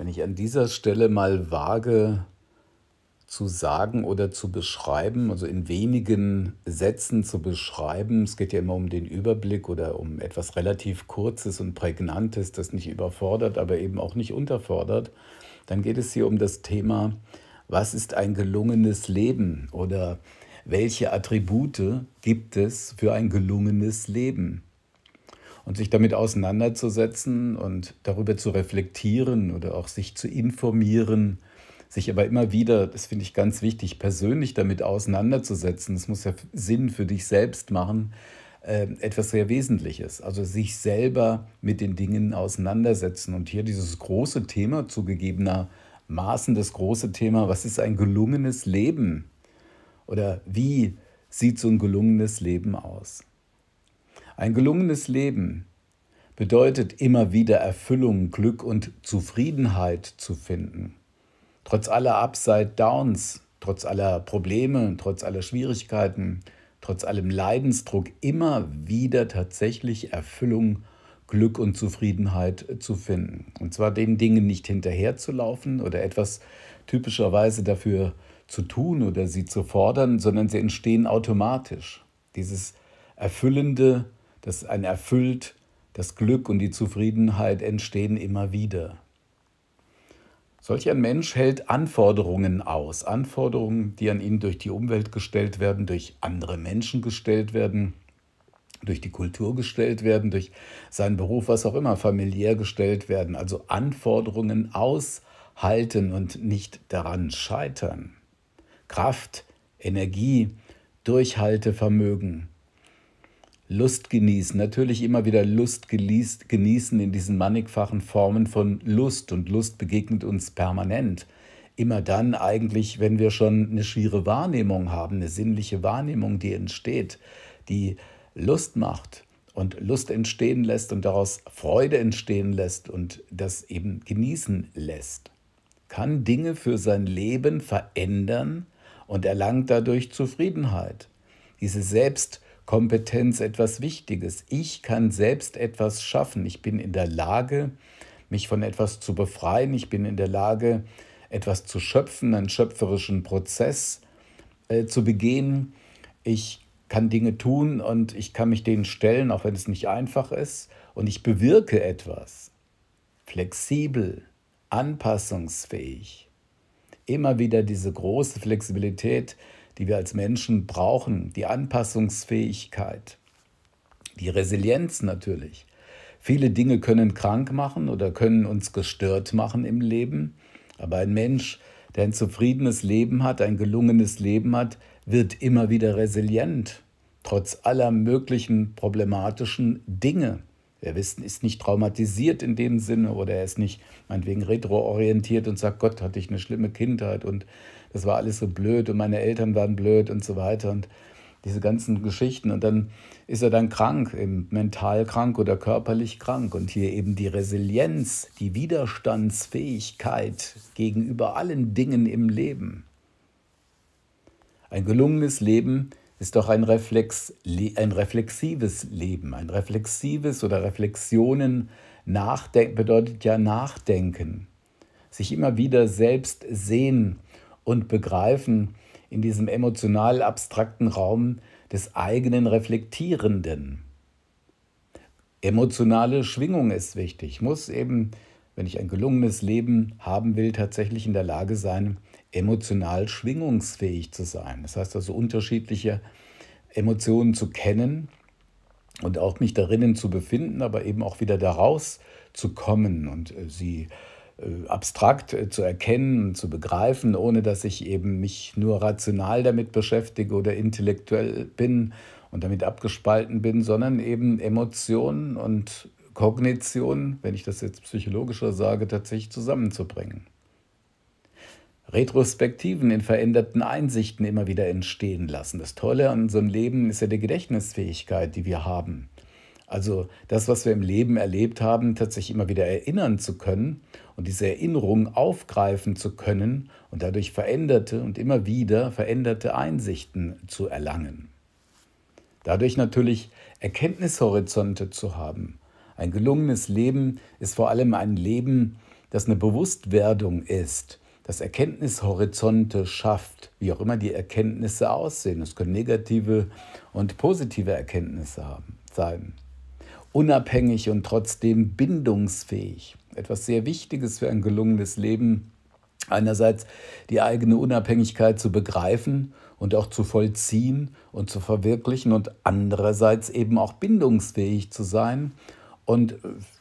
Wenn ich an dieser Stelle mal wage zu sagen oder zu beschreiben, also in wenigen Sätzen zu beschreiben, es geht ja immer um den Überblick oder um etwas relativ Kurzes und Prägnantes, das nicht überfordert, aber eben auch nicht unterfordert, dann geht es hier um das Thema, was ist ein gelungenes Leben oder welche Attribute gibt es für ein gelungenes Leben? Und sich damit auseinanderzusetzen und darüber zu reflektieren oder auch sich zu informieren, sich aber immer wieder, das finde ich ganz wichtig, persönlich damit auseinanderzusetzen, das muss ja Sinn für dich selbst machen, äh, etwas sehr Wesentliches. Also sich selber mit den Dingen auseinandersetzen und hier dieses große Thema zugegebenermaßen das große Thema, was ist ein gelungenes Leben? Oder wie sieht so ein gelungenes Leben aus? Ein gelungenes Leben bedeutet immer wieder Erfüllung, Glück und Zufriedenheit zu finden. Trotz aller Upside-Downs, trotz aller Probleme, trotz aller Schwierigkeiten, trotz allem Leidensdruck immer wieder tatsächlich Erfüllung, Glück und Zufriedenheit zu finden. Und zwar den Dingen nicht hinterherzulaufen oder etwas typischerweise dafür zu tun oder sie zu fordern, sondern sie entstehen automatisch. Dieses erfüllende, das ein erfüllt das Glück und die Zufriedenheit entstehen immer wieder. Solch ein Mensch hält Anforderungen aus, Anforderungen, die an ihn durch die Umwelt gestellt werden, durch andere Menschen gestellt werden, durch die Kultur gestellt werden, durch seinen Beruf, was auch immer, familiär gestellt werden. Also Anforderungen aushalten und nicht daran scheitern. Kraft, Energie, Durchhaltevermögen, Lust genießen. Natürlich immer wieder Lust genießen in diesen mannigfachen Formen von Lust und Lust begegnet uns permanent. Immer dann eigentlich, wenn wir schon eine schiere Wahrnehmung haben, eine sinnliche Wahrnehmung, die entsteht, die Lust macht und Lust entstehen lässt und daraus Freude entstehen lässt und das eben genießen lässt. Kann Dinge für sein Leben verändern und erlangt dadurch Zufriedenheit. Diese Selbst- Kompetenz etwas Wichtiges. Ich kann selbst etwas schaffen. Ich bin in der Lage, mich von etwas zu befreien. Ich bin in der Lage, etwas zu schöpfen, einen schöpferischen Prozess äh, zu begehen. Ich kann Dinge tun und ich kann mich denen stellen, auch wenn es nicht einfach ist. Und ich bewirke etwas. Flexibel, anpassungsfähig. Immer wieder diese große Flexibilität, die wir als Menschen brauchen, die Anpassungsfähigkeit, die Resilienz natürlich. Viele Dinge können krank machen oder können uns gestört machen im Leben, aber ein Mensch, der ein zufriedenes Leben hat, ein gelungenes Leben hat, wird immer wieder resilient, trotz aller möglichen problematischen Dinge. Wir wissen, ist nicht traumatisiert in dem Sinne oder er ist nicht meinetwegen retroorientiert und sagt, Gott, hatte ich eine schlimme Kindheit und das war alles so blöd und meine Eltern waren blöd und so weiter und diese ganzen Geschichten. Und dann ist er dann krank, mental krank oder körperlich krank. Und hier eben die Resilienz, die Widerstandsfähigkeit gegenüber allen Dingen im Leben. Ein gelungenes Leben ist doch ein, Reflex, ein reflexives Leben. Ein reflexives oder Reflexionen nachdenken, bedeutet ja nachdenken. Sich immer wieder selbst sehen und begreifen in diesem emotional abstrakten Raum des eigenen Reflektierenden. Emotionale Schwingung ist wichtig. Ich muss eben, wenn ich ein gelungenes Leben haben will, tatsächlich in der Lage sein, emotional schwingungsfähig zu sein. Das heißt also unterschiedliche Emotionen zu kennen und auch mich darinnen zu befinden, aber eben auch wieder daraus zu kommen und äh, sie äh, abstrakt äh, zu erkennen, und zu begreifen, ohne dass ich eben mich nur rational damit beschäftige oder intellektuell bin und damit abgespalten bin, sondern eben Emotionen und Kognition, wenn ich das jetzt psychologischer sage, tatsächlich zusammenzubringen. Retrospektiven in veränderten Einsichten immer wieder entstehen lassen. Das Tolle an unserem Leben ist ja die Gedächtnisfähigkeit, die wir haben. Also das, was wir im Leben erlebt haben, tatsächlich immer wieder erinnern zu können und diese Erinnerung aufgreifen zu können und dadurch veränderte und immer wieder veränderte Einsichten zu erlangen. Dadurch natürlich Erkenntnishorizonte zu haben. Ein gelungenes Leben ist vor allem ein Leben, das eine Bewusstwerdung ist das Erkenntnishorizonte schafft, wie auch immer die Erkenntnisse aussehen. Es können negative und positive Erkenntnisse haben, sein. Unabhängig und trotzdem bindungsfähig. Etwas sehr Wichtiges für ein gelungenes Leben. Einerseits die eigene Unabhängigkeit zu begreifen und auch zu vollziehen und zu verwirklichen und andererseits eben auch bindungsfähig zu sein und äh,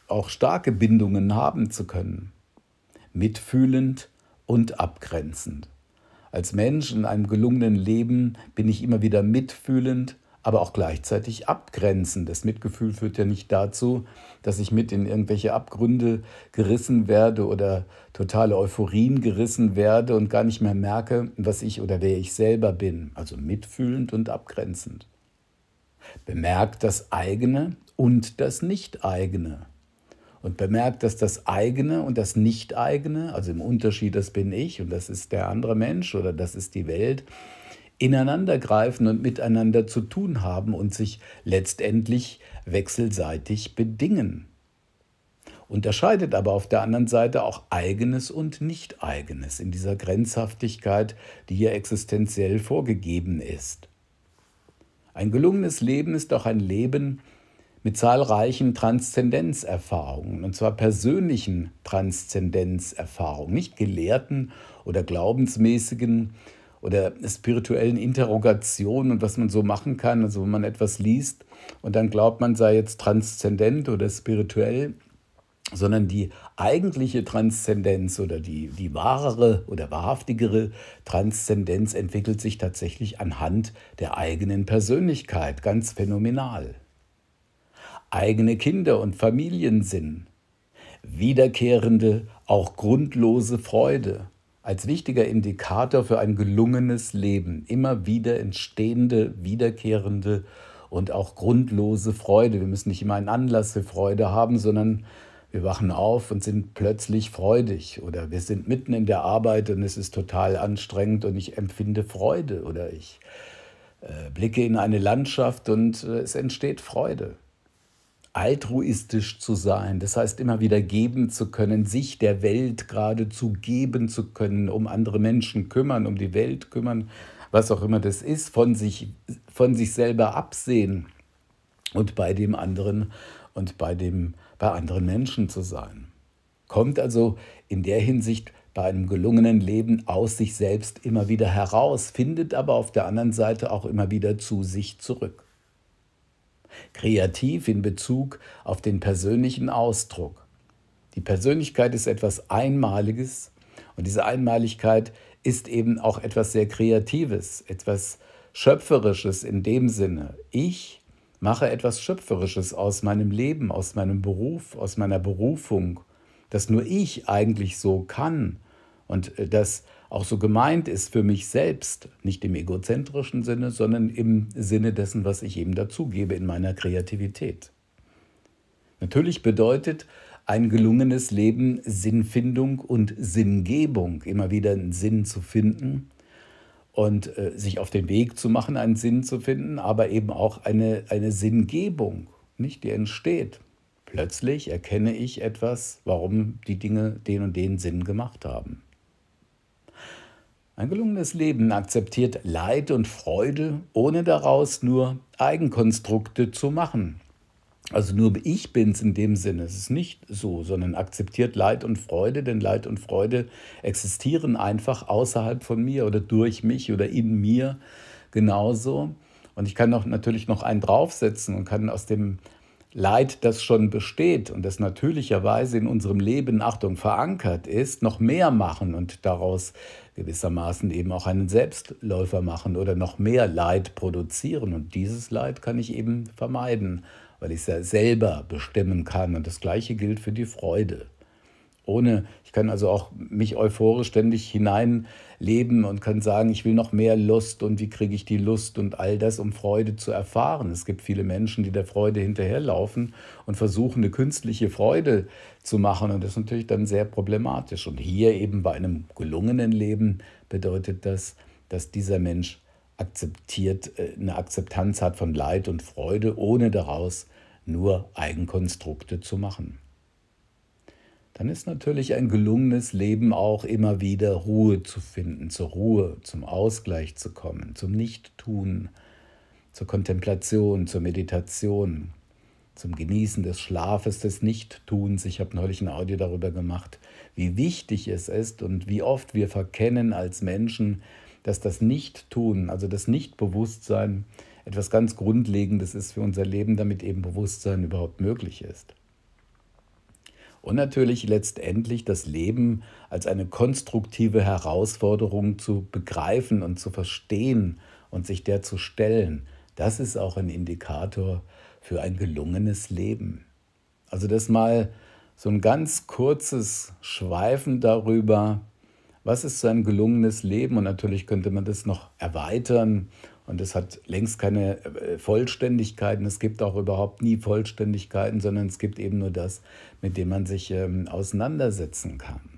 auch starke Bindungen haben zu können. Mitfühlend, und abgrenzend. Als Mensch in einem gelungenen Leben bin ich immer wieder mitfühlend, aber auch gleichzeitig abgrenzend. Das Mitgefühl führt ja nicht dazu, dass ich mit in irgendwelche Abgründe gerissen werde oder totale Euphorien gerissen werde und gar nicht mehr merke, was ich oder wer ich selber bin. Also mitfühlend und abgrenzend. Bemerkt das eigene und das nicht eigene und bemerkt, dass das eigene und das Nicht-eigene, also im Unterschied, das bin ich und das ist der andere Mensch oder das ist die Welt, ineinandergreifen und miteinander zu tun haben und sich letztendlich wechselseitig bedingen. Unterscheidet aber auf der anderen Seite auch eigenes und nicht-eigenes in dieser Grenzhaftigkeit, die hier existenziell vorgegeben ist. Ein gelungenes Leben ist auch ein Leben, mit zahlreichen Transzendenzerfahrungen, und zwar persönlichen Transzendenzerfahrungen, nicht gelehrten oder glaubensmäßigen oder spirituellen Interrogationen und was man so machen kann, also wenn man etwas liest und dann glaubt man sei jetzt transzendent oder spirituell, sondern die eigentliche Transzendenz oder die, die wahrere oder wahrhaftigere Transzendenz entwickelt sich tatsächlich anhand der eigenen Persönlichkeit, ganz phänomenal eigene Kinder und Familien sind, wiederkehrende, auch grundlose Freude als wichtiger Indikator für ein gelungenes Leben, immer wieder entstehende, wiederkehrende und auch grundlose Freude. Wir müssen nicht immer einen Anlass für Freude haben, sondern wir wachen auf und sind plötzlich freudig oder wir sind mitten in der Arbeit und es ist total anstrengend und ich empfinde Freude oder ich äh, blicke in eine Landschaft und äh, es entsteht Freude altruistisch zu sein, das heißt immer wieder geben zu können, sich der Welt geradezu geben zu können, um andere Menschen kümmern, um die Welt kümmern, was auch immer das ist, von sich, von sich selber absehen und bei dem anderen und bei, dem, bei anderen Menschen zu sein. Kommt also in der Hinsicht bei einem gelungenen Leben aus sich selbst immer wieder heraus, findet aber auf der anderen Seite auch immer wieder zu sich zurück kreativ in Bezug auf den persönlichen Ausdruck. Die Persönlichkeit ist etwas Einmaliges und diese Einmaligkeit ist eben auch etwas sehr Kreatives, etwas Schöpferisches in dem Sinne. Ich mache etwas Schöpferisches aus meinem Leben, aus meinem Beruf, aus meiner Berufung, das nur ich eigentlich so kann und äh, das auch so gemeint ist für mich selbst, nicht im egozentrischen Sinne, sondern im Sinne dessen, was ich eben dazugebe in meiner Kreativität. Natürlich bedeutet ein gelungenes Leben Sinnfindung und Sinngebung, immer wieder einen Sinn zu finden und äh, sich auf den Weg zu machen, einen Sinn zu finden, aber eben auch eine, eine Sinngebung, nicht, die entsteht. Plötzlich erkenne ich etwas, warum die Dinge den und den Sinn gemacht haben. Ein gelungenes Leben akzeptiert Leid und Freude, ohne daraus nur Eigenkonstrukte zu machen. Also nur ich bin's in dem Sinne. Es ist nicht so, sondern akzeptiert Leid und Freude, denn Leid und Freude existieren einfach außerhalb von mir oder durch mich oder in mir genauso. Und ich kann auch natürlich noch einen draufsetzen und kann aus dem Leid, das schon besteht und das natürlicherweise in unserem Leben, Achtung, verankert ist, noch mehr machen und daraus gewissermaßen eben auch einen Selbstläufer machen oder noch mehr Leid produzieren. Und dieses Leid kann ich eben vermeiden, weil ich es ja selber bestimmen kann. Und das Gleiche gilt für die Freude ohne, ich kann also auch mich euphorisch ständig hineinleben und kann sagen, ich will noch mehr Lust und wie kriege ich die Lust und all das, um Freude zu erfahren. Es gibt viele Menschen, die der Freude hinterherlaufen und versuchen, eine künstliche Freude zu machen und das ist natürlich dann sehr problematisch. Und hier eben bei einem gelungenen Leben bedeutet das, dass dieser Mensch akzeptiert, äh, eine Akzeptanz hat von Leid und Freude, ohne daraus nur Eigenkonstrukte zu machen dann ist natürlich ein gelungenes Leben auch immer wieder Ruhe zu finden, zur Ruhe, zum Ausgleich zu kommen, zum Nichttun, zur Kontemplation, zur Meditation, zum Genießen des Schlafes, des Nichttuns. Ich habe neulich ein Audio darüber gemacht, wie wichtig es ist und wie oft wir verkennen als Menschen, dass das Nichttun, also das Nichtbewusstsein, etwas ganz Grundlegendes ist für unser Leben, damit eben Bewusstsein überhaupt möglich ist und natürlich letztendlich das Leben als eine konstruktive Herausforderung zu begreifen und zu verstehen und sich der zu stellen, das ist auch ein Indikator für ein gelungenes Leben. Also das mal so ein ganz kurzes Schweifen darüber, was ist so ein gelungenes Leben? Und natürlich könnte man das noch erweitern und es hat längst keine äh, Vollständigkeiten. Es gibt auch überhaupt nie Vollständigkeiten, sondern es gibt eben nur das, mit dem man sich ähm, auseinandersetzen kann.